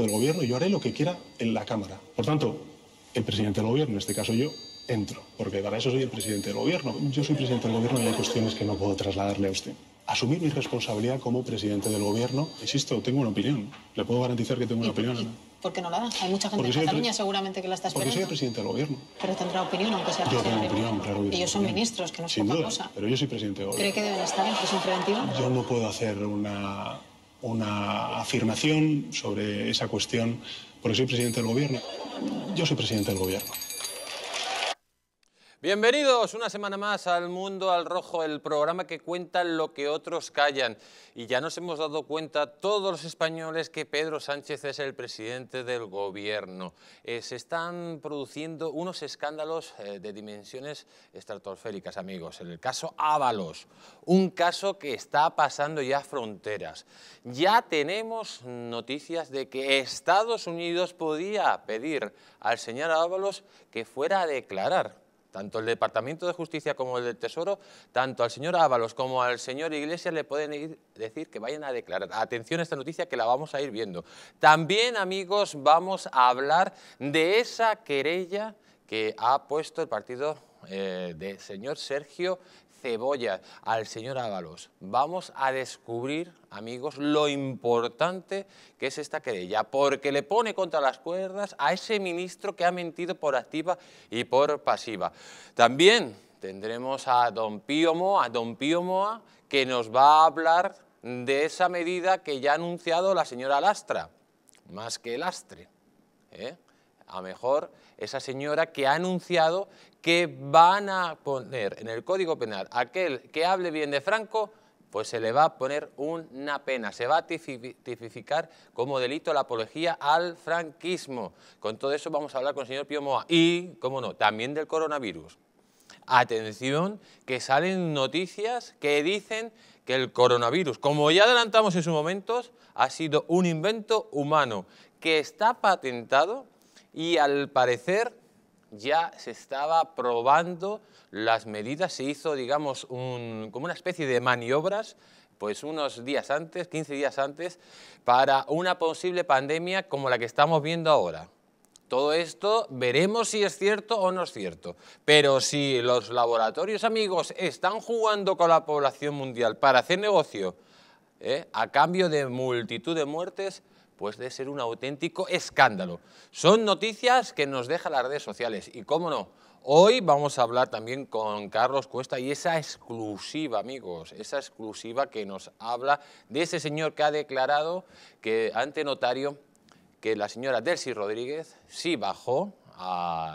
del gobierno y yo haré lo que quiera en la Cámara. Por tanto, el presidente del gobierno, en este caso yo, entro, porque para eso soy el presidente del gobierno. Yo soy presidente del gobierno y hay cuestiones que no puedo trasladarle a usted. Asumir mi responsabilidad como presidente del gobierno, insisto, tengo una opinión. Le puedo garantizar que tengo una opinión. Porque ¿Por qué no la da? Hay mucha gente en Cataluña seguramente que la está esperando. Porque soy el presidente del gobierno. Pero tendrá opinión, aunque sea presidente. Yo tengo opinión, claro. Que Ellos son ministros, que no es Sin cosa. Pero yo soy presidente del gobierno. ¿Cree que deben estar en prisión preventiva? Yo no puedo hacer una una afirmación sobre esa cuestión, porque soy presidente del gobierno. Yo soy presidente del gobierno. Bienvenidos una semana más al Mundo al Rojo, el programa que cuenta lo que otros callan. Y ya nos hemos dado cuenta todos los españoles que Pedro Sánchez es el presidente del gobierno. Eh, se están produciendo unos escándalos eh, de dimensiones estratosféricas, amigos. En El caso Ábalos, un caso que está pasando ya fronteras. Ya tenemos noticias de que Estados Unidos podía pedir al señor Ábalos que fuera a declarar tanto el Departamento de Justicia como el del Tesoro, tanto al señor Ábalos como al señor Iglesias le pueden decir que vayan a declarar. Atención a esta noticia que la vamos a ir viendo. También, amigos, vamos a hablar de esa querella que ha puesto el partido eh, del señor Sergio cebolla al señor Ábalos. Vamos a descubrir, amigos, lo importante que es esta querella, porque le pone contra las cuerdas a ese ministro que ha mentido por activa y por pasiva. También tendremos a don Pío Moa, don que nos va a hablar de esa medida que ya ha anunciado la señora Lastra, más que lastre. ¿eh? a mejor esa señora que ha anunciado que van a poner en el Código Penal aquel que hable bien de Franco, pues se le va a poner una pena, se va a tipificar como delito la apología al franquismo. Con todo eso vamos a hablar con el señor Pío y, cómo no, también del coronavirus. Atención, que salen noticias que dicen que el coronavirus, como ya adelantamos en sus momentos, ha sido un invento humano que está patentado y al parecer ya se estaba probando las medidas, se hizo, digamos, como una especie de maniobras pues unos días antes, 15 días antes, para una posible pandemia como la que estamos viendo ahora. Todo esto veremos si es cierto o no es cierto. Pero si los laboratorios amigos están jugando con la población mundial para hacer negocio ¿eh? a cambio de multitud de muertes, después de ser un auténtico escándalo. Son noticias que nos dejan las redes sociales y cómo no, Hoy vamos a hablar también con Carlos Cuesta y esa exclusiva, amigos, esa exclusiva que nos habla de ese señor que ha declarado que ante notario que la señora Delcy Rodríguez sí bajó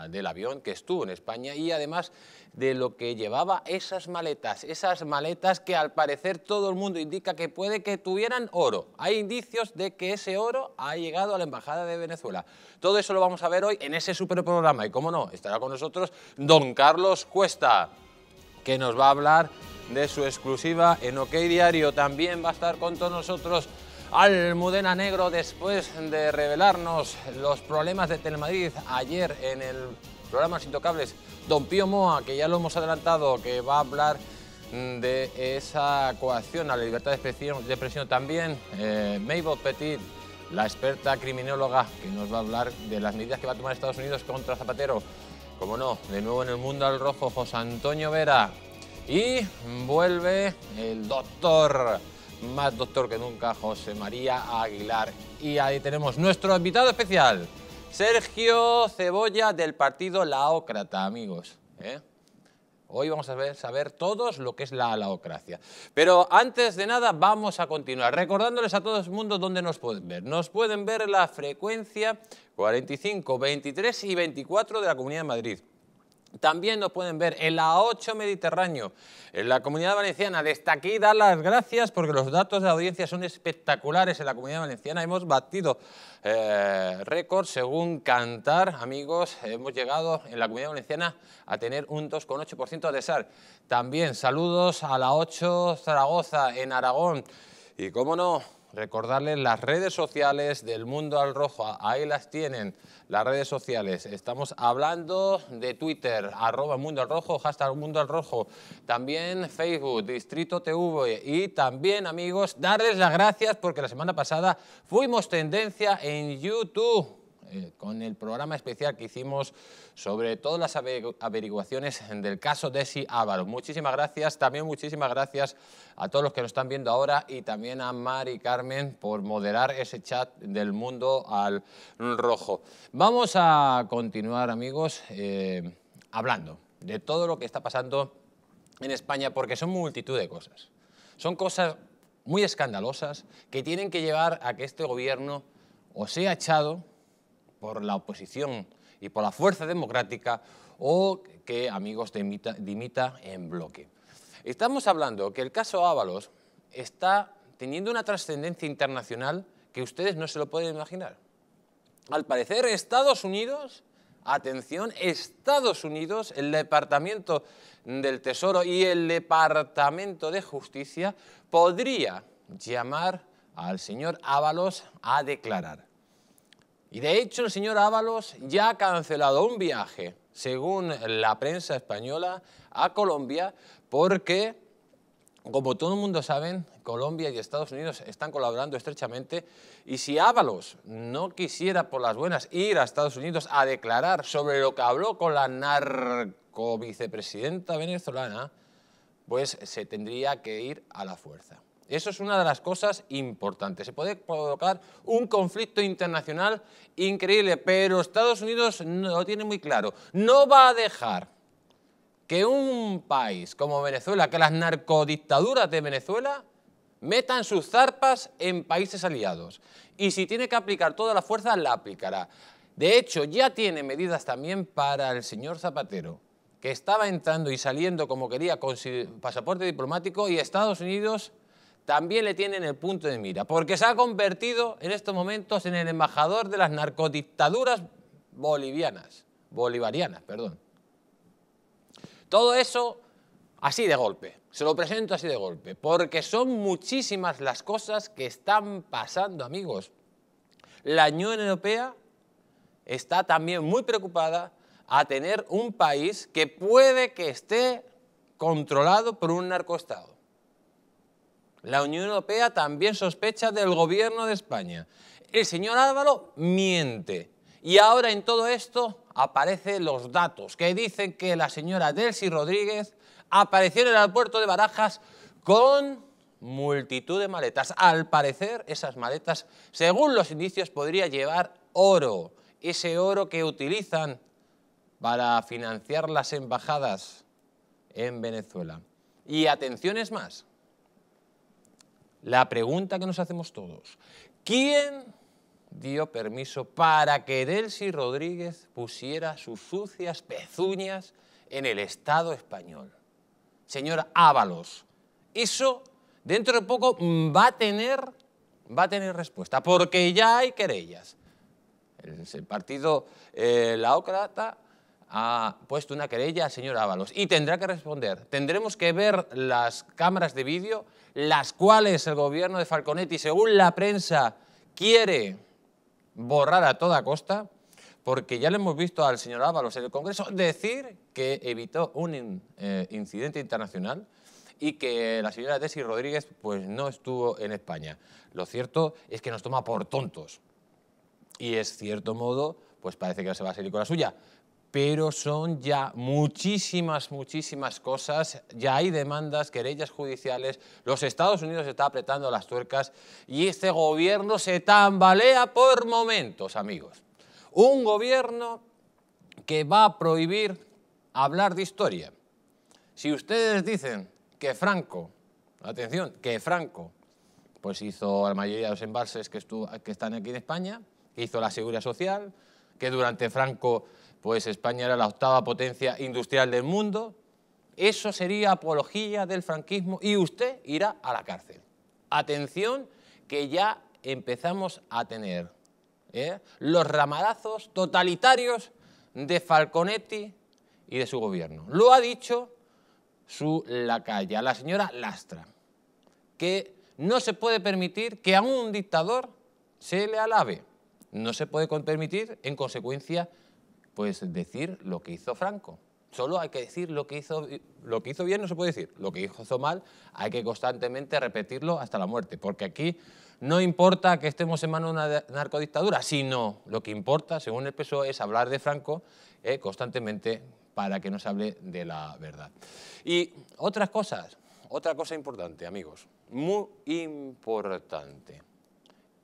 del avión que estuvo en España y además de lo que llevaba esas maletas, esas maletas que al parecer todo el mundo indica que puede que tuvieran oro. Hay indicios de que ese oro ha llegado a la Embajada de Venezuela. Todo eso lo vamos a ver hoy en ese super programa y cómo no, estará con nosotros don Carlos Cuesta, que nos va a hablar de su exclusiva en OK Diario. También va a estar con todos nosotros Almudena Negro después de revelarnos los problemas de Telemadrid ayer en el programa Sintocables. Don Pío Moa, que ya lo hemos adelantado, que va a hablar mm, de esa coacción a la libertad de expresión, también. Eh, Mabel Petit, la experta criminóloga, que nos va a hablar de las medidas que va a tomar Estados Unidos contra Zapatero. Como no, de nuevo en el mundo al rojo, José Antonio Vera. Y vuelve el doctor más doctor que nunca, José María Aguilar. Y ahí tenemos nuestro invitado especial, Sergio Cebolla del partido Laócrata, amigos. ¿eh? Hoy vamos a ver, saber todos lo que es la laocracia. Pero antes de nada vamos a continuar recordándoles a todo el mundo dónde nos pueden ver. Nos pueden ver la frecuencia 45, 23 y 24 de la Comunidad de Madrid. También nos pueden ver en la 8 Mediterráneo. En la comunidad valenciana, desde aquí dar las gracias porque los datos de audiencia son espectaculares. En la comunidad valenciana hemos batido eh, récord según Cantar. Amigos, hemos llegado en la comunidad valenciana a tener un 2,8% de sal, También saludos a la 8 Zaragoza en Aragón. Y cómo no, recordarles las redes sociales del Mundo al Rojo. Ahí las tienen, las redes sociales. Estamos hablando de Twitter, arroba Mundo al Rojo, hashtag Mundo al Rojo. También Facebook, Distrito TV. Y también, amigos, darles las gracias porque la semana pasada fuimos tendencia en YouTube. Eh, con el programa especial que hicimos sobre todas las averiguaciones del caso Desi Ávaro Muchísimas gracias, también muchísimas gracias a todos los que nos están viendo ahora y también a Mari Carmen por moderar ese chat del mundo al rojo. Vamos a continuar, amigos, eh, hablando de todo lo que está pasando en España porque son multitud de cosas. Son cosas muy escandalosas que tienen que llevar a que este gobierno o sea echado por la oposición y por la fuerza democrática o que amigos dimita, en bloque. Estamos hablando que el caso Ábalos está teniendo una trascendencia internacional que ustedes no se lo pueden imaginar. Al parecer Estados Unidos, atención, Estados Unidos, el Departamento del Tesoro y el Departamento de Justicia podría llamar al señor Ábalos a declarar. Y de hecho el señor Ábalos ya ha cancelado un viaje, según la prensa española, a Colombia porque, como todo el mundo sabe, Colombia y Estados Unidos están colaborando estrechamente y si Ábalos no quisiera por las buenas ir a Estados Unidos a declarar sobre lo que habló con la narco vicepresidenta venezolana, pues se tendría que ir a la fuerza. Eso es una de las cosas importantes. Se puede provocar un conflicto internacional increíble, pero Estados Unidos no lo tiene muy claro. No va a dejar que un país como Venezuela, que las narcodictaduras de Venezuela metan sus zarpas en países aliados. Y si tiene que aplicar toda la fuerza, la aplicará. De hecho, ya tiene medidas también para el señor Zapatero, que estaba entrando y saliendo como quería con pasaporte diplomático y Estados Unidos también le tienen el punto de mira, porque se ha convertido en estos momentos en el embajador de las narcodictaduras bolivianas, bolivarianas, perdón. Todo eso así de golpe, se lo presento así de golpe, porque son muchísimas las cosas que están pasando, amigos. La Unión Europea está también muy preocupada a tener un país que puede que esté controlado por un narcoestado. La Unión Europea también sospecha del gobierno de España. El señor Álvaro miente. Y ahora en todo esto aparecen los datos que dicen que la señora Delcy Rodríguez apareció en el aeropuerto de Barajas con multitud de maletas. Al parecer, esas maletas, según los indicios, podría llevar oro. Ese oro que utilizan para financiar las embajadas en Venezuela. Y atenciones más la pregunta que nos hacemos todos, ¿quién dio permiso para que Delcy Rodríguez pusiera sus sucias pezuñas en el Estado español? Señor Ábalos, eso dentro de poco va a tener, va a tener respuesta, porque ya hay querellas. El, partido, eh, ha puesto una querella al señor Ábalos y tendrá que responder. Tendremos que ver las cámaras de vídeo, las cuales el gobierno de Falconetti, según la prensa, quiere borrar a toda costa, porque ya le hemos visto al señor Ábalos en el Congreso decir que evitó un eh, incidente internacional y que la señora Desi Rodríguez pues, no estuvo en España. Lo cierto es que nos toma por tontos y es cierto modo pues parece que se va a salir con la suya pero son ya muchísimas, muchísimas cosas, ya hay demandas, querellas judiciales, los Estados Unidos está apretando las tuercas y este gobierno se tambalea por momentos, amigos. Un gobierno que va a prohibir hablar de historia. Si ustedes dicen que Franco, atención, que Franco, pues hizo la mayoría de los embalses que, que están aquí en España, hizo la seguridad social, que durante Franco pues España era la octava potencia industrial del mundo, eso sería apología del franquismo y usted irá a la cárcel. Atención que ya empezamos a tener ¿eh? los ramadazos totalitarios de Falconetti y de su gobierno. Lo ha dicho su lacaya, la señora Lastra, que no se puede permitir que a un dictador se le alabe. No se puede permitir, en consecuencia, pues decir lo que hizo Franco. Solo hay que decir lo que hizo, lo que hizo bien no se puede decir, lo que hizo mal hay que constantemente repetirlo hasta la muerte, porque aquí no importa que estemos en manos de una narcodictadura, sino lo que importa, según el PSOE, es hablar de Franco eh, constantemente para que nos hable de la verdad. Y otras cosas, otra cosa importante, amigos, muy importante.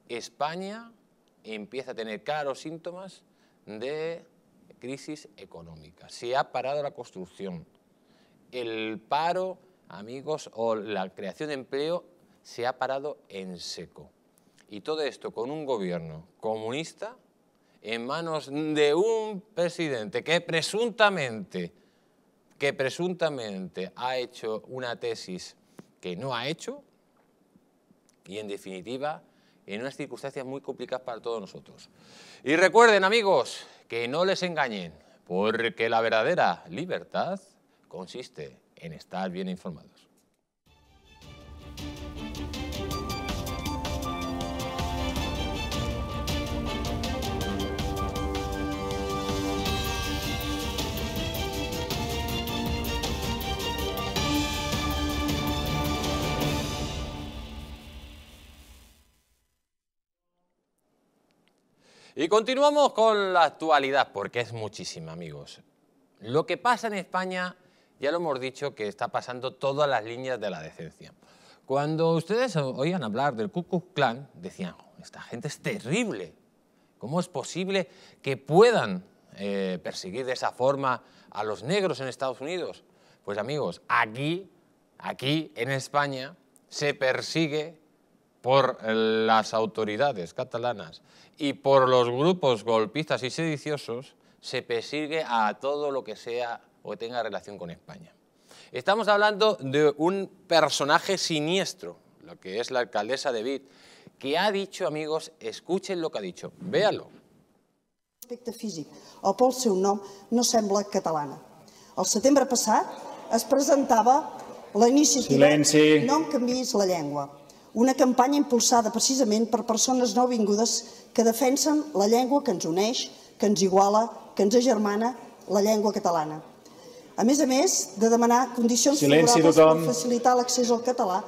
España empieza a tener claros síntomas de crisis económica, se ha parado la construcción, el paro, amigos, o la creación de empleo se ha parado en seco. Y todo esto con un gobierno comunista en manos de un presidente que presuntamente, que presuntamente ha hecho una tesis que no ha hecho y en definitiva en unas circunstancias muy complicadas para todos nosotros. Y recuerden, amigos, que no les engañen, porque la verdadera libertad consiste en estar bien informados. Y continuamos con la actualidad, porque es muchísima, amigos. Lo que pasa en España, ya lo hemos dicho, que está pasando todas las líneas de la decencia. Cuando ustedes oían hablar del Ku Klux Klan, decían, esta gente es terrible. ¿Cómo es posible que puedan eh, perseguir de esa forma a los negros en Estados Unidos? Pues amigos, aquí, aquí en España, se persigue por eh, las autoridades catalanas y por los grupos golpistas y sediciosos, se persigue a todo lo que sea o tenga relación con España. Estamos hablando de un personaje siniestro, lo que es la alcaldesa de Vid, que ha dicho, amigos, escuchen lo que ha dicho, véalo. ...aspecto físic, o pel seu nom, no sembla catalana. El septiembre pasado es presentaba la iniciativa No la lengua. una campanya impulsada precisament per persones no vingudes que defensen la llengua que ens uneix, que ens iguala, que ens agermana, la llengua catalana. A més a més, de demanar condicions Silenci, favorables tothom. per facilitar l'accés al català.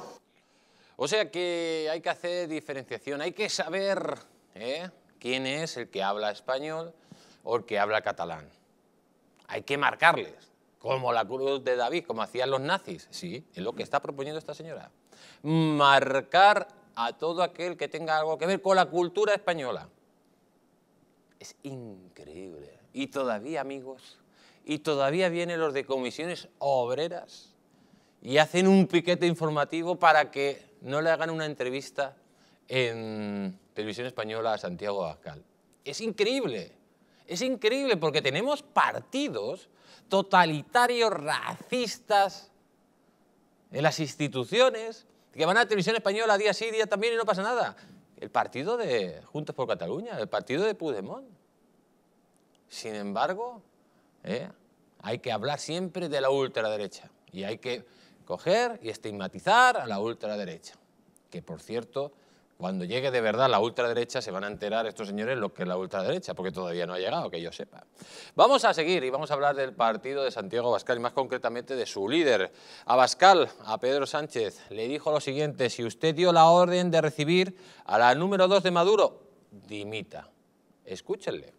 O sea que hay que hacer diferenciación, hay que saber ¿eh? quién es el que habla español o el que habla catalán. Hay que marcarles, como la cruz de David, como hacían los nazis. Sí, es lo que está proponiendo esta señora. marcar a todo aquel que tenga algo que ver con la cultura española. Es increíble. Y todavía, amigos, y todavía vienen los de comisiones obreras y hacen un piquete informativo para que no le hagan una entrevista en Televisión Española a Santiago Abascal. Es increíble, es increíble porque tenemos partidos totalitarios, racistas, en las instituciones, que van a la televisión española día sí, día también y no pasa nada. El partido de Juntos por Cataluña, el partido de Pudemont. Sin embargo, ¿eh? hay que hablar siempre de la ultraderecha y hay que coger y estigmatizar a la ultraderecha, que por cierto cuando llegue de verdad la ultraderecha se van a enterar estos señores lo que es la ultraderecha, porque todavía no ha llegado, que yo sepa. Vamos a seguir y vamos a hablar del partido de Santiago Abascal y más concretamente de su líder. ...a Abascal a Pedro Sánchez le dijo lo siguiente, si usted dio la orden de recibir a la número 2 de Maduro, dimita. Escúchenle.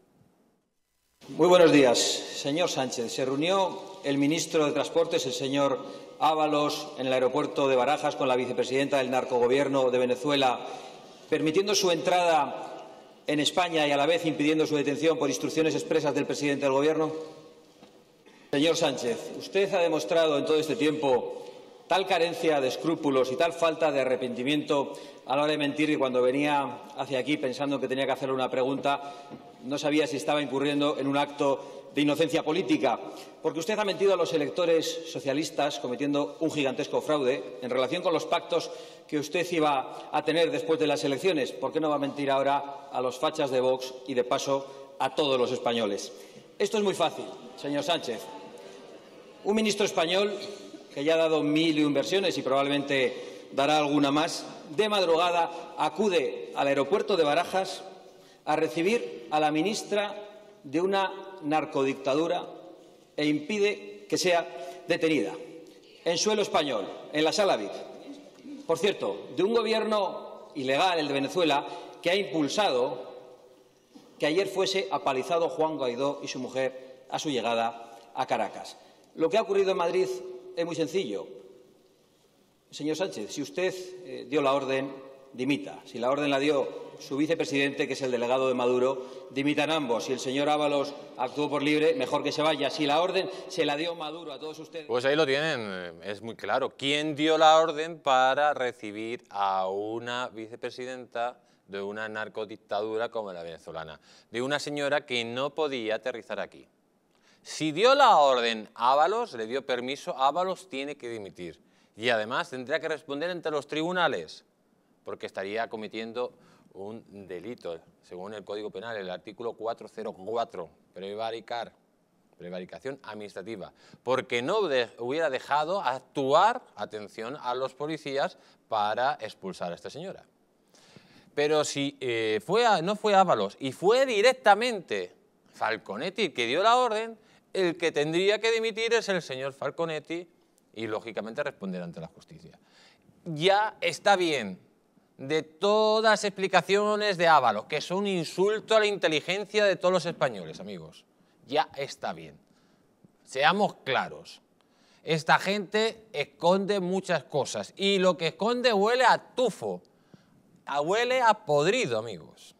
Muy buenos días, señor Sánchez. Se reunió el ministro de Transportes, el señor Ábalos, en el aeropuerto de Barajas con la vicepresidenta del narcogobierno de Venezuela, permitiendo su entrada en España y a la vez impidiendo su detención por instrucciones expresas del presidente del Gobierno? Señor Sánchez, usted ha demostrado en todo este tiempo tal carencia de escrúpulos y tal falta de arrepentimiento a la hora de mentir y cuando venía hacia aquí pensando que tenía que hacerle una pregunta no sabía si estaba incurriendo en un acto de inocencia política, porque usted ha mentido a los electores socialistas cometiendo un gigantesco fraude en relación con los pactos que usted iba a tener después de las elecciones. ¿Por qué no va a mentir ahora a los fachas de Vox y, de paso, a todos los españoles? Esto es muy fácil, señor Sánchez. Un ministro español, que ya ha dado mil inversiones y probablemente dará alguna más, de madrugada acude al aeropuerto de Barajas a recibir a la ministra de una narcodictadura e impide que sea detenida en suelo español, en la sala VIP. Por cierto, de un gobierno ilegal, el de Venezuela, que ha impulsado que ayer fuese apalizado Juan Guaidó y su mujer a su llegada a Caracas. Lo que ha ocurrido en Madrid es muy sencillo. Señor Sánchez, si usted eh, dio la orden, dimita. Si la orden la dio su vicepresidente, que es el delegado de Maduro, dimitan ambos. Si el señor Ábalos actuó por libre, mejor que se vaya. Si la orden se la dio Maduro a todos ustedes... Pues ahí lo tienen, eh, es muy claro. ¿Quién dio la orden para recibir a una vicepresidenta de una narcodictadura como la venezolana? De una señora que no podía aterrizar aquí. Si dio la orden Ábalos, le dio permiso, Ábalos tiene que dimitir. Y además tendría que responder ante los tribunales, porque estaría cometiendo un delito, según el Código Penal, el artículo 404, prevaricar, prevaricación administrativa, porque no hubiera dejado actuar, atención, a los policías para expulsar a esta señora. Pero si eh, fue no fue Ábalos y fue directamente Falconetti que dio la orden, el que tendría que dimitir es el señor Falconetti y lógicamente responder ante la justicia. Ya está bien de todas explicaciones de Ábalos, que es un insulto a la inteligencia de todos los españoles, amigos. Ya está bien. Seamos claros. Esta gente esconde muchas cosas y lo que esconde huele a tufo, a huele a podrido, amigos.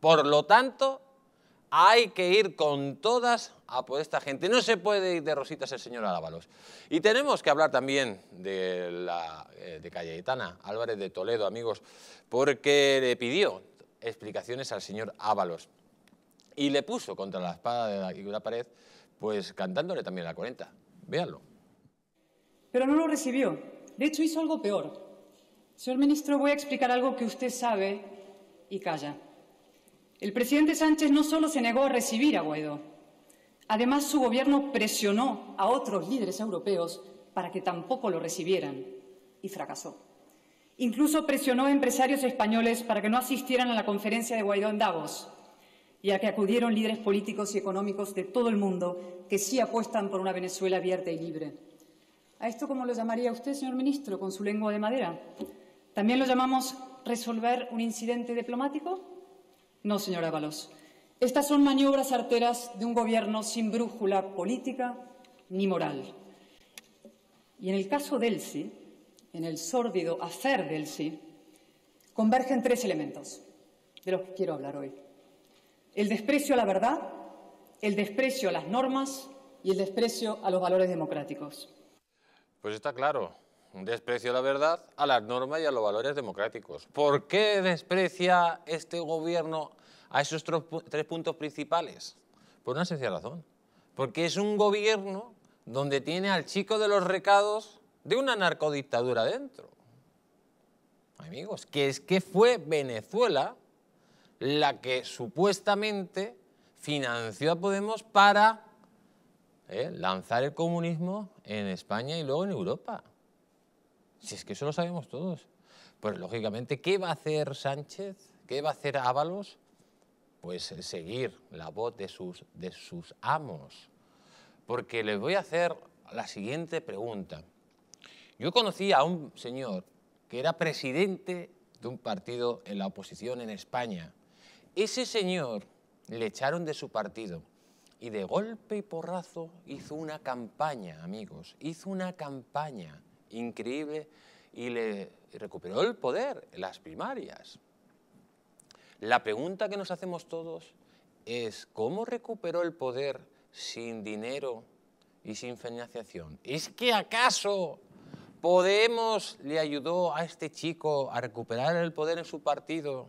Por lo tanto, hay que ir con todas Ah, por pues esta gente no se puede ir de rositas el señor Ábalos... Y tenemos que hablar también de, la, eh, de Cayetana Álvarez de Toledo, amigos, porque le pidió explicaciones al señor Ábalos y le puso contra la espada de la, de la pared, pues cantándole también la cuarenta. Véanlo. Pero no lo recibió. De hecho, hizo algo peor. Señor ministro, voy a explicar algo que usted sabe y calla. El presidente Sánchez no solo se negó a recibir a Guaidó, Además, su gobierno presionó a otros líderes europeos para que tampoco lo recibieran y fracasó. Incluso presionó a empresarios españoles para que no asistieran a la conferencia de Guaidó en Davos y a que acudieron líderes políticos y económicos de todo el mundo que sí apuestan por una Venezuela abierta y libre. ¿A esto cómo lo llamaría usted, señor ministro, con su lengua de madera? ¿También lo llamamos resolver un incidente diplomático? No, señora Balos. Estas son maniobras arteras de un gobierno sin brújula política ni moral. Y en el caso del sí, en el sórdido hacer del sí, convergen tres elementos de los que quiero hablar hoy. El desprecio a la verdad, el desprecio a las normas y el desprecio a los valores democráticos. Pues está claro, un desprecio a la verdad, a las normas y a los valores democráticos. ¿Por qué desprecia este gobierno a esos tres puntos principales? Por una sencilla razón. Porque es un gobierno donde tiene al chico de los recados de una narcodictadura dentro. Amigos, que es que fue Venezuela la que supuestamente financió a Podemos para eh, lanzar el comunismo en España y luego en Europa. Si es que eso lo sabemos todos. Pues lógicamente, ¿qué va a hacer Sánchez? ¿Qué va a hacer Ábalos? pues seguir la voz de sus, de sus amos. Porque les voy a hacer la siguiente pregunta. Yo conocí a un señor que era presidente de un partido en la oposición en España. Ese señor le echaron de su partido y de golpe y porrazo hizo una campaña, amigos, hizo una campaña increíble y le recuperó el poder en las primarias. La pregunta que nos hacemos todos es ¿cómo recuperó el poder sin dinero y sin financiación? ¿Es que acaso Podemos le ayudó a este chico a recuperar el poder en su partido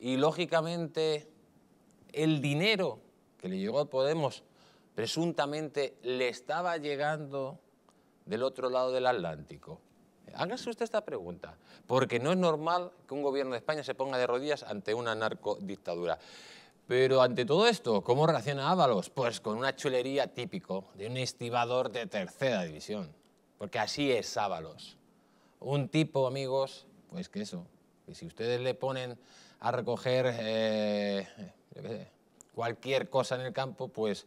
y lógicamente el dinero que le llegó a Podemos presuntamente le estaba llegando del otro lado del Atlántico. Hágase usted esta pregunta, porque no es normal que un gobierno de España se ponga de rodillas ante una narcodictadura. Pero ante todo esto, ¿cómo reacciona Ábalos? Pues con una chulería típico de un estibador de tercera división, porque así es Ábalos. Un tipo, amigos, pues que eso, que si ustedes le ponen a recoger eh, cualquier cosa en el campo, pues,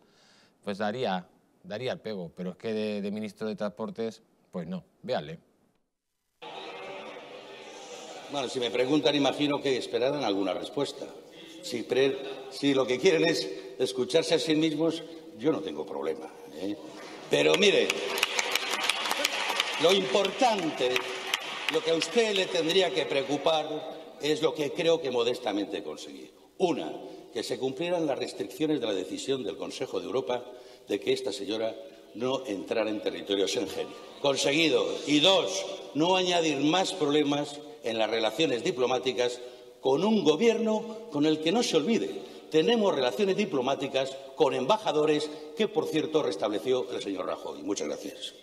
pues daría, el pego, pero es que de, de ministro de Transportes, pues no, véale. Bueno, si me preguntan, imagino que esperarán alguna respuesta. Si, lo que quieren es escucharse a sí mismos, yo no tengo problema. ¿eh? Pero mire, lo importante, lo que a usted le tendría que preocupar es lo que creo que modestamente conseguí. Una, que se cumplieran las restricciones de la decisión del Consejo de Europa de que esta señora no entrara en territorio Schengen. Conseguido. Y dos, no añadir más problemas en las relaciones diplomáticas con un gobierno con el que no se olvide. Tenemos relaciones diplomáticas con embajadores que, por cierto, restableció el señor Rajoy. Muchas gracias.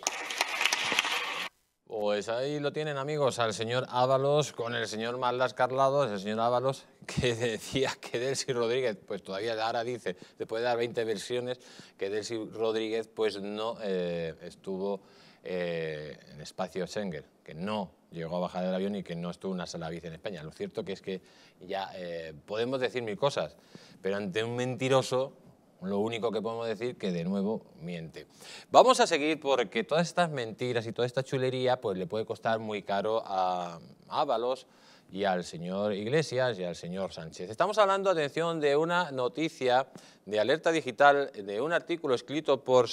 Pues ahí lo tienen, amigos, al señor Ábalos con el señor Maldas Carlados, el señor Ábalos, que decía que Delcy Rodríguez, pues todavía ahora dice, después de dar 20 versiones, que Delcy Rodríguez pues no eh, estuvo eh, en espacio Schengen, que no llegó a bajar del avión y que no estuvo una sala vez en España. Lo cierto que es que ya eh, podemos decir mil cosas, pero ante un mentiroso lo único que podemos decir que de nuevo miente. Vamos a seguir porque todas estas mentiras y toda esta chulería pues le puede costar muy caro a Ábalos y al señor Iglesias y al señor Sánchez. Estamos hablando, atención, de una noticia de alerta digital, de un artículo escrito por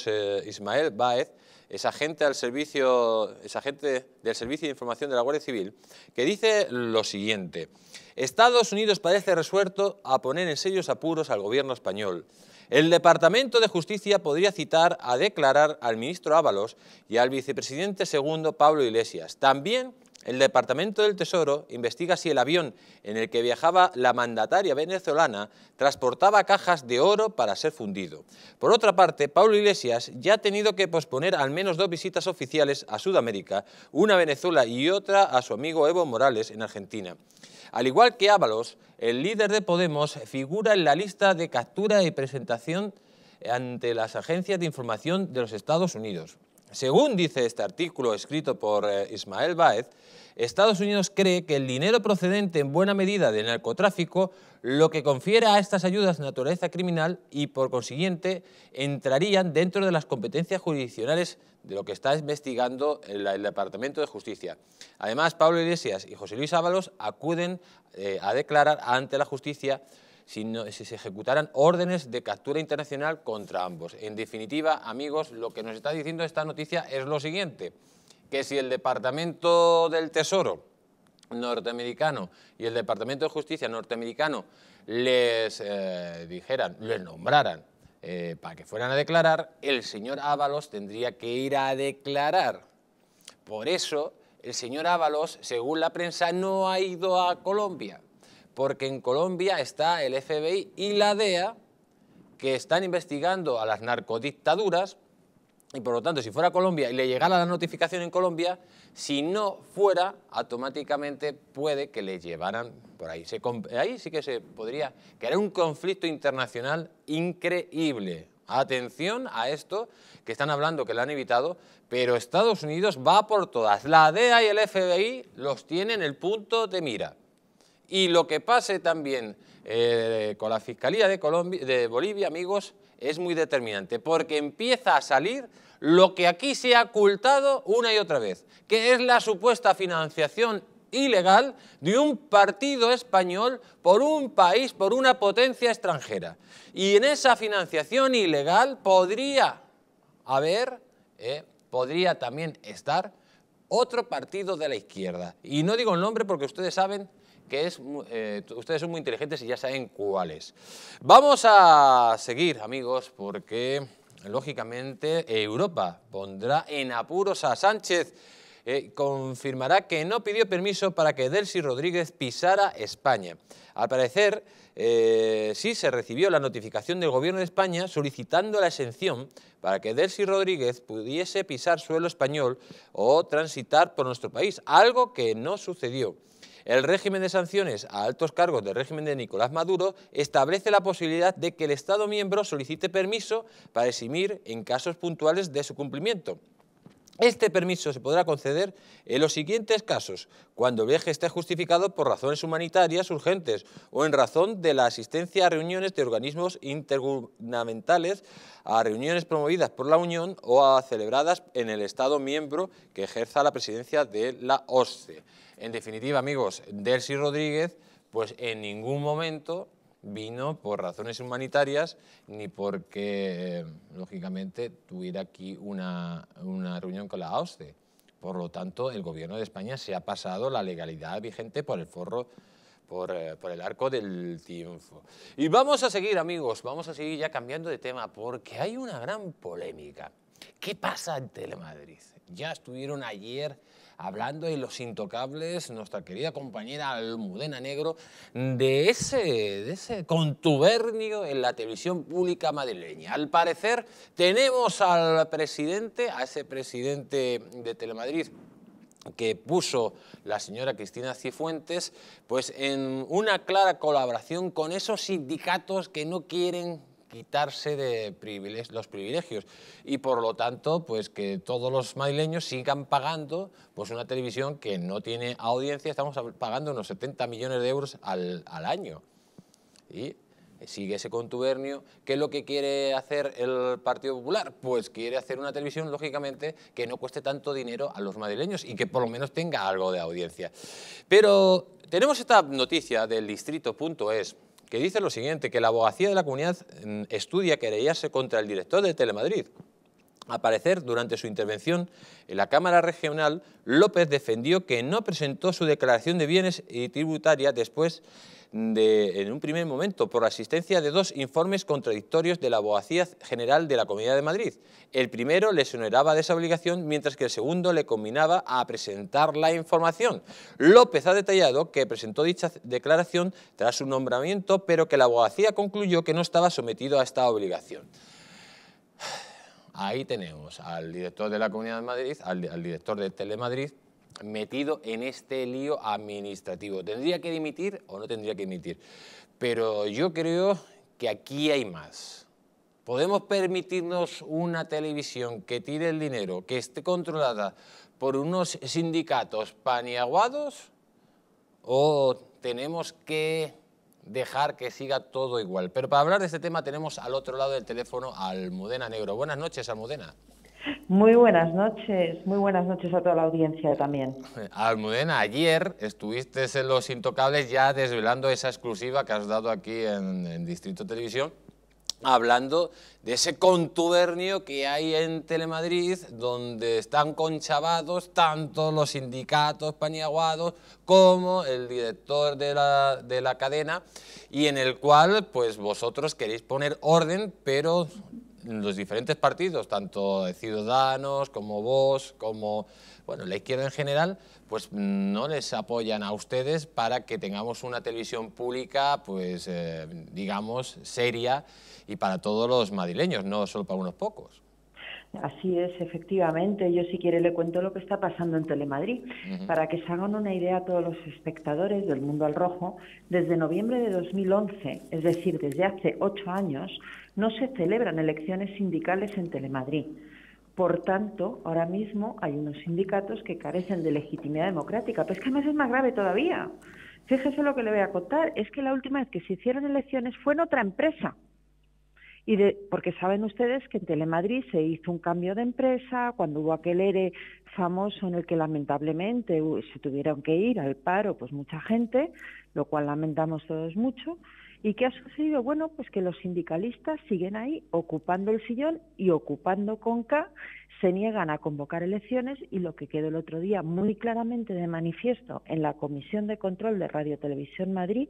Ismael Baez, es agente, al servicio, agente del Servicio de Información de la Guardia Civil, que dice lo siguiente. Estados Unidos parece resuelto a poner en sellos apuros al gobierno español. El Departamento de Justicia podría citar a declarar al ministro Ábalos y al vicepresidente segundo Pablo Iglesias. También el Departamento del Tesoro investiga si el avión en el que viajaba la mandataria venezolana transportaba cajas de oro para ser fundido. Por otra parte, Pablo Iglesias ya ha tenido que posponer al menos dos visitas oficiales a Sudamérica, una a Venezuela y otra a su amigo Evo Morales en Argentina. Al igual que Ábalos, el líder de Podemos figura en la lista de captura y presentación ante las agencias de información de los Estados Unidos. Según dice este artículo escrito por eh, Ismael Baez, Estados Unidos cree que el dinero procedente en buena medida del narcotráfico lo que confiere a estas ayudas naturaleza criminal y por consiguiente entrarían dentro de las competencias jurisdiccionales de lo que está investigando el, Departamento de Justicia. Además, Pablo Iglesias y José Luis Ábalos acuden eh, a declarar ante la justicia si, se ejecutaran órdenes de captura internacional contra ambos. En definitiva, amigos, lo que nos está diciendo esta noticia es lo siguiente, que si el Departamento del Tesoro norteamericano y el Departamento de Justicia norteamericano les eh, dijeran, les nombraran eh, para que fueran a declarar, el señor Ábalos tendría que ir a declarar. Por eso, el señor Ábalos, según la prensa, no ha ido a Colombia porque en Colombia está el FBI y la DEA que están investigando a las narcodictaduras y por lo tanto si fuera Colombia y le llegara la notificación en Colombia, si no fuera, automáticamente puede que le llevaran por ahí. ahí sí que se podría crear un conflicto internacional increíble. Atención a esto, que están hablando que lo han evitado, pero Estados Unidos va por todas. La DEA y el FBI los tienen el punto de mira. Y lo que pase también eh, con la Fiscalía de, Colombia, de Bolivia, amigos, es muy determinante, porque empieza a salir lo que aquí se ha ocultado una y otra vez, que es la supuesta financiación ilegal de un partido español por un país, por una potencia extranjera. Y en esa financiación ilegal podría haber, eh, podría también estar otro partido de la izquierda. Y no digo el nombre porque ustedes saben que es, eh, ustedes son muy inteligentes y ya saben cuáles. Vamos a seguir, amigos, porque lógicamente Europa pondrá en apuros a Sánchez. Eh, confirmará que no pidió permiso para que Delcy Rodríguez pisara España. Al parecer, eh, sí se recibió la notificación del Gobierno de España solicitando la exención para que Delcy Rodríguez pudiese pisar suelo español o transitar por nuestro país, algo que no sucedió. El régimen de sanciones a altos cargos del régimen de Nicolás Maduro establece la posibilidad de que el Estado miembro solicite permiso para eximir en casos puntuales de su cumplimiento. Este permiso se podrá conceder en los siguientes casos, cuando el viaje esté justificado por razones humanitarias urgentes o en razón de la asistencia a reuniones de organismos intergubernamentales, a reuniones promovidas por la Unión o a celebradas en el Estado miembro que ejerza la presidencia de la OSCE. En definitiva, amigos, Delcy Rodríguez, pues en ningún momento vino por razones humanitarias ni porque, lógicamente, tuviera aquí una, reunión con la OSCE. Por lo tanto, el gobierno de España se ha pasado la legalidad vigente por el forro por, eh, por, el arco del triunfo. Y vamos a seguir, amigos, vamos a seguir ya cambiando de tema, porque hay una gran polémica. ¿Qué pasa en Telemadrid? Ya estuvieron ayer hablando de Los Intocables, nuestra querida compañera Almudena Negro, de ese, de ese contubernio en la televisión pública madrileña. Al parecer tenemos al presidente, a ese presidente de Telemadrid, que puso la señora Cristina Cifuentes, pues en una clara colaboración con esos sindicatos que no quieren quitarse de los privilegios y por lo tanto pues que todos los madrileños sigan pagando pues una televisión que no tiene audiencia, estamos pagando unos 70 millones de euros al, al año. Y sigue ese contubernio. ¿Qué es lo que quiere hacer el Partido Popular? Pues quiere hacer una televisión, lógicamente, que no cueste tanto dinero a los madrileños y que por lo menos tenga algo de audiencia. Pero tenemos esta noticia del distrito.es, que dice lo siguiente, que la abogacía de la comunidad mm, estudia querellarse contra el director de Telemadrid. Aparecer durante su intervención en la Cámara Regional, López defendió que no presentó su declaración de bienes y tributaria después en un primer momento por la asistencia de dos informes contradictorios de la Abogacía General de la Comunidad de Madrid. El primero le exoneraba de esa obligación, mientras que el segundo le combinaba a presentar la información. López ha detallado que presentó dicha declaración tras su nombramiento, pero que la abogacía concluyó que no estaba sometido a esta obligación. Ahí tenemos al director de la Comunidad de Madrid, al, al director de Telemadrid, metido en este lío administrativo. ¿Tendría que dimitir o no tendría que dimitir? Pero yo creo que aquí hay más. ¿Podemos permitirnos una televisión que tire el dinero, que esté controlada por unos sindicatos paniaguados? ¿O tenemos que dejar que siga todo igual? Pero para hablar de este tema tenemos al otro lado del teléfono a Almudena Negro. Buenas noches, Almudena. Muy buenas noches, muy buenas noches a toda la audiencia también. Almudena, ayer estuviste en Los Intocables ya desvelando esa exclusiva que has dado aquí en, Distrito Televisión, hablando de ese contubernio que hay en Telemadrid, donde están conchavados tanto los sindicatos paniaguados como el director de la, de la cadena, y en el cual pues vosotros queréis poner orden, pero los diferentes partidos, tanto Ciudadanos como vos, como bueno, la izquierda en general, pues no les apoyan a ustedes para que tengamos una televisión pública, pues eh, digamos, seria y para todos los madrileños, no solo para unos pocos. Así es, efectivamente. Yo si quiere le cuento lo que está pasando en Telemadrid, para que se hagan una idea a todos los espectadores del mundo al rojo. Desde noviembre de 2011, es decir, desde hace ocho años, no se celebran elecciones sindicales en Telemadrid. Por tanto, ahora mismo hay unos sindicatos que carecen de legitimidad democrática. Pero es que además es más grave todavía. Fíjese lo que le voy a contar. Es que la última vez que se hicieron elecciones fue en otra empresa. Y porque saben ustedes que en Telemadrid se hizo un cambio de empresa cuando hubo aquel ERE famoso en el que lamentablemente se tuvieron que ir al paro pues mucha gente, lo cual lamentamos todos mucho. ¿Y qué ha sucedido? Bueno, pues que los sindicalistas siguen ahí ocupando el sillón y ocupando con K, se niegan a convocar elecciones y lo que quedó el otro día muy claramente de manifiesto en la Comisión de Control de Radio Televisión Madrid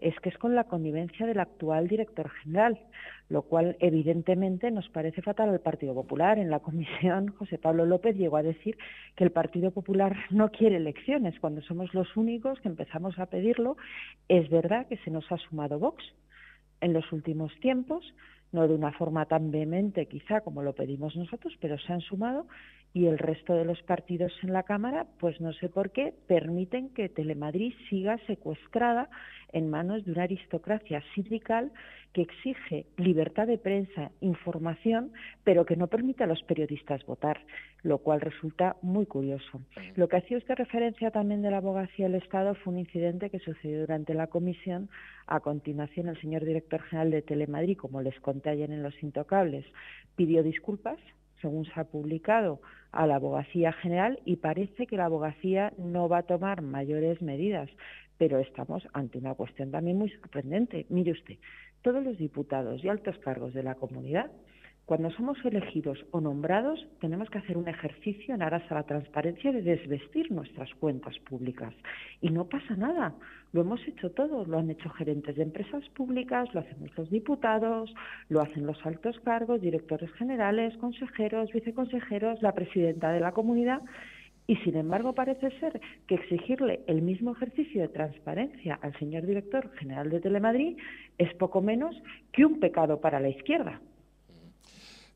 es que es con la connivencia del actual director general, lo cual evidentemente nos parece fatal al Partido Popular. En la comisión, José Pablo López llegó a decir que el Partido Popular no quiere elecciones, cuando somos los únicos que empezamos a pedirlo. Es verdad que se nos ha sumado Vox en los últimos tiempos, no de una forma tan vehemente quizá como lo pedimos nosotros, pero se han sumado y el resto de los partidos en la Cámara, pues no sé por qué, permiten que Telemadrid siga secuestrada en manos de una aristocracia sindical que exige libertad de prensa, información, pero que no permite a los periodistas votar, lo cual resulta muy curioso. Lo que hacía usted referencia también de la abogacía del Estado fue un incidente que sucedió durante la comisión. A continuación, el señor director general de Telemadrid, como les conté ayer en Los Intocables, pidió disculpas según se ha publicado, a la abogacía general y parece que la abogacía no va a tomar mayores medidas pero estamos ante una cuestión también muy sorprendente. Mire usted, todos los diputados y altos cargos de la comunidad, cuando somos elegidos o nombrados, tenemos que hacer un ejercicio en aras a la transparencia de desvestir nuestras cuentas públicas. Y no pasa nada, lo hemos hecho todos, lo han hecho gerentes de empresas públicas, lo hacen los diputados, lo hacen los altos cargos, directores generales, consejeros, viceconsejeros, la presidenta de la comunidad. Y sin embargo parece ser que exigirle el mismo ejercicio de transparencia al señor director general de Telemadrid es poco menos que un pecado para la izquierda.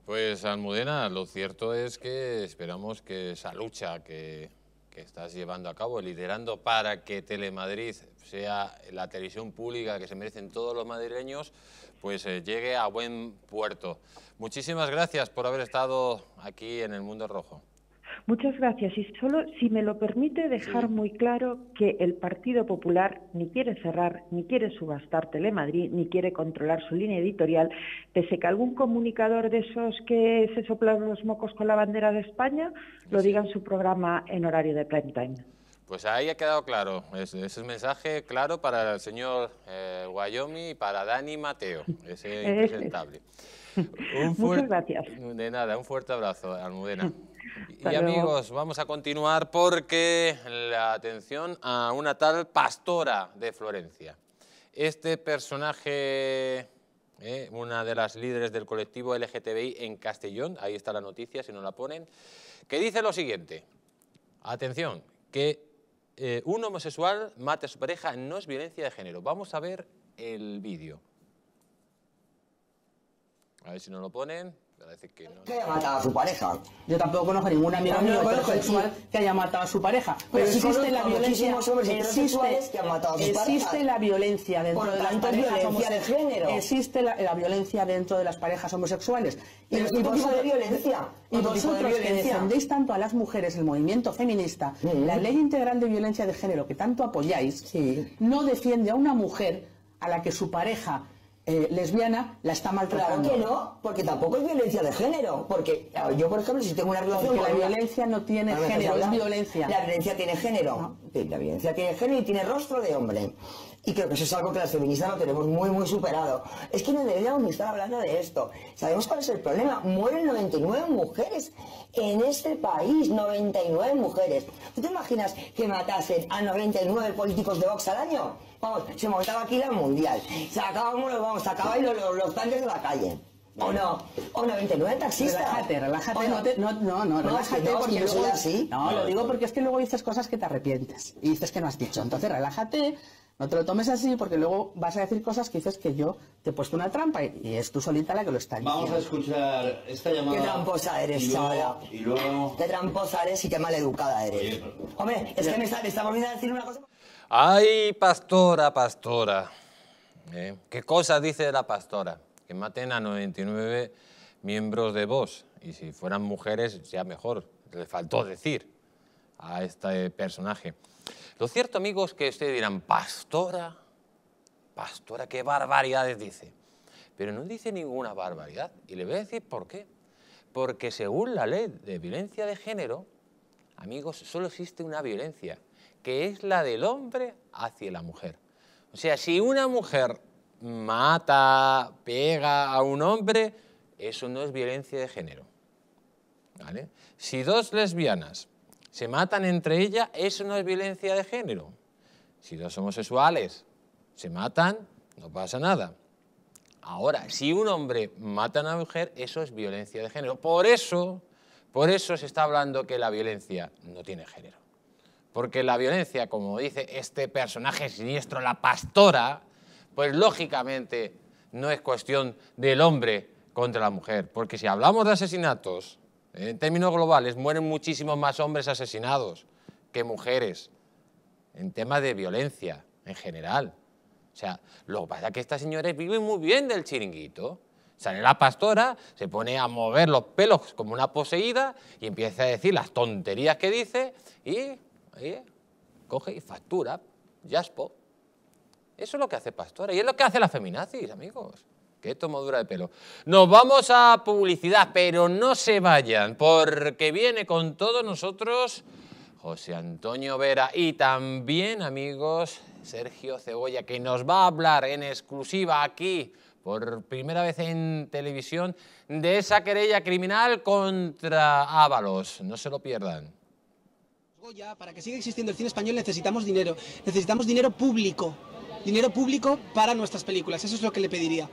Pues Almudena, lo cierto es que esperamos que esa lucha que, estás llevando a cabo, liderando para que Telemadrid sea la televisión pública que se merecen todos los madrileños, pues eh, llegue a buen puerto. Muchísimas gracias por haber estado aquí en El Mundo Rojo. Muchas gracias. Y solo, si me lo permite, dejar muy claro que el Partido Popular ni quiere cerrar, ni quiere subastar Telemadrid, ni quiere controlar su línea editorial, pese que algún comunicador de esos que se soplan los mocos con la bandera de España lo diga en su programa en horario de prime time. Pues ahí ha quedado claro, ese es un mensaje claro para el señor eh, Guayomi y para Dani Mateo, ese impresentable. Muchas gracias. De nada, un fuerte abrazo, Almudena. y amigos, vamos a continuar porque la atención a una tal pastora de Florencia. Este personaje, eh, una de las líderes del colectivo LGTBI en Castellón, ahí está la noticia si no la ponen, que dice lo siguiente, atención, que eh, un homosexual mate a su pareja no es violencia de género. Vamos a ver el vídeo. A ver si no lo ponen que haya matado a su pareja. Yo tampoco conozco ningún amigo mía homosexual que haya matado a su pareja. Pero, existe la violencia. Existe, la violencia dentro de las parejas de género. Existe la, violencia dentro de las parejas homosexuales. Y, de violencia. Y vosotros que defendéis tanto a las mujeres, el movimiento feminista, la ley integral de violencia de género que tanto apoyáis, no defiende a una mujer a la que su pareja eh, lesbiana la está maltratando. Claro no, porque tampoco es violencia de género. Porque yo, por ejemplo, si tengo una relación. Porque la violencia no tiene género, La violencia tiene género. La violencia tiene género y tiene rostro de hombre. Y creo que eso es algo que las feministas no tenemos muy, muy superado. Es que no deberíamos estar hablando de esto. Sabemos cuál es el problema. Mueren 99 mujeres en este país. 99 mujeres. ¿Tú te imaginas que matasen a 99 políticos de Vox al año? Vamos, se montaba aquí la mundial. Sacábamos, vamos, los, los, tanques de la calle. O no, o 99 taxistas. Relájate, relájate. no, no, no, no, relájate no, porque luego, así. No, lo digo porque es que luego dices cosas que te arrepientes y dices que no has dicho. Entonces relájate, no te lo tomes así porque luego vas a decir cosas que dices que yo te he puesto una trampa y, es tú solita la que lo está diciendo. Vamos a escuchar esta llamada. Qué tramposa eres, y Y luego... Qué tramposa eres y qué maleducada eres. Hombre, es que me está, está volviendo a decir una cosa. Ay, pastora, pastora. Eh, ¿Qué cosa dice la pastora? Que maten a 99 miembros de vos. Y si fueran mujeres, ya mejor. Le faltó decir a este personaje. Lo cierto, amigos, que ustedes dirán, pastora, pastora, qué barbaridades dice. Pero no dice ninguna barbaridad. Y le voy a decir por qué. Porque según la ley de violencia de género, amigos, solo existe una violencia, que es la del hombre hacia la mujer. O sea, si una mujer mata, pega a un hombre, eso no es violencia de género. ¿Vale? Si dos lesbianas se matan entre ellas, eso no es violencia de género. Si dos homosexuales se matan, no pasa nada. Ahora, si un hombre mata a una mujer, eso es violencia de género. Por eso, por eso se está hablando que la violencia no tiene género. Porque la violencia, como dice este personaje siniestro, la pastora, pues lógicamente no es cuestión del hombre contra la mujer. Porque si hablamos de asesinatos, en términos globales, mueren muchísimos más hombres asesinados que mujeres en temas de violencia en general. O sea, lo que pasa es que estas señoras viven muy bien del chiringuito. Sale la pastora, se pone a mover los pelos como una poseída y empieza a decir las tonterías que dice y, coge y factura, jaspo. Eso es lo que hace pastora y es lo que hace la feminazis, amigos. Qué tomadura de pelo. Nos vamos a publicidad, pero no se vayan, porque viene con todos nosotros José Antonio Vera y también, amigos, Sergio Cebolla, que nos va a hablar en exclusiva aquí por primera vez en televisión, de esa querella criminal contra Ábalos. No se lo pierdan. para que siga existiendo el cine español necesitamos dinero. Necesitamos dinero público. Dinero público para nuestras películas. Eso es lo que le pediría.